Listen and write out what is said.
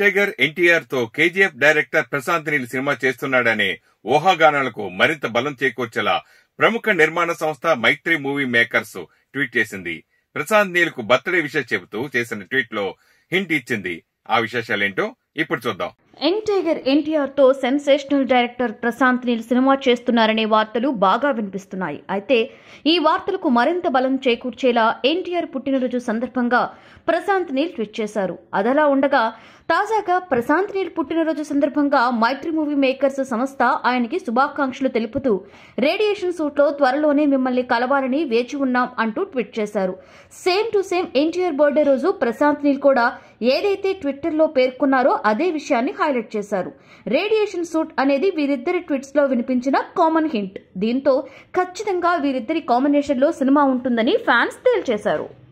tiger NTR తో KGF director Prashanth Neel cinema చేస్తున్నాడనే ఊహాగానాలకు మరింత బలం చేకూర్చేలా ప్రముఖ నిర్మాణ సంస్థ మైత్రి మూవీ మేకర్స్ ట్వీట్ చేసింది ప్రశాంత్ నీల్ కు బర్త్డే విషయం చెబుతూ చేసిన ట్వీట్ లో హింట్ ఇచ్చింది ఆ విశేషాలేంటో ఇప్పుడు చూద్దాం యంగ్ టైగర్ ఎన్టీఆర్తో sensational director Prashanth Neel cinema చేస్తున్నారనే వార్తలు బాగా వినిపిస్తున్నాయి అయితే ఈ వార్తలకు మరింత బలం చేకూర్చేలా ఎన్టీఆర్ పుట్టినరోజు సందర్భంగా ప్రశాంత్ నీల్ ట్వీట్ చేశారు అదలా ఉండగా తాజాగా ప్రశాంత్ నీల్ పుట్టినరోజు సందర్భంగా మైత్రి మూవీ మేకర్స్ సంస్థ ఆయనకి శుభాకాంక్షలు తెలుపుతూ రేడియేషన్ సూట్లో త్వరలోనే మిమ్మల్ని కలవాలని వేచి ఉన్నాం అంటూ ట్వీట్ చేశారు same to same NTR birthday రోజు ప్రశాంత్ నీల్ కూడా ఏదైతే ట్విట్టర్లో పేర్కొన్నారో అదే విషయాన్ని హైలైట్ చేశారు రేడియేషన్ సూట్ అనేది వీరిద్దరి లో వినిపించిన కామన్ హింట్ దీంతో ఖచ్చితంగా వీరిద్దరి కాంబినేషన్ లో సినిమా ఉంటుందని ఫ్యాన్స్ తేల్చేశారు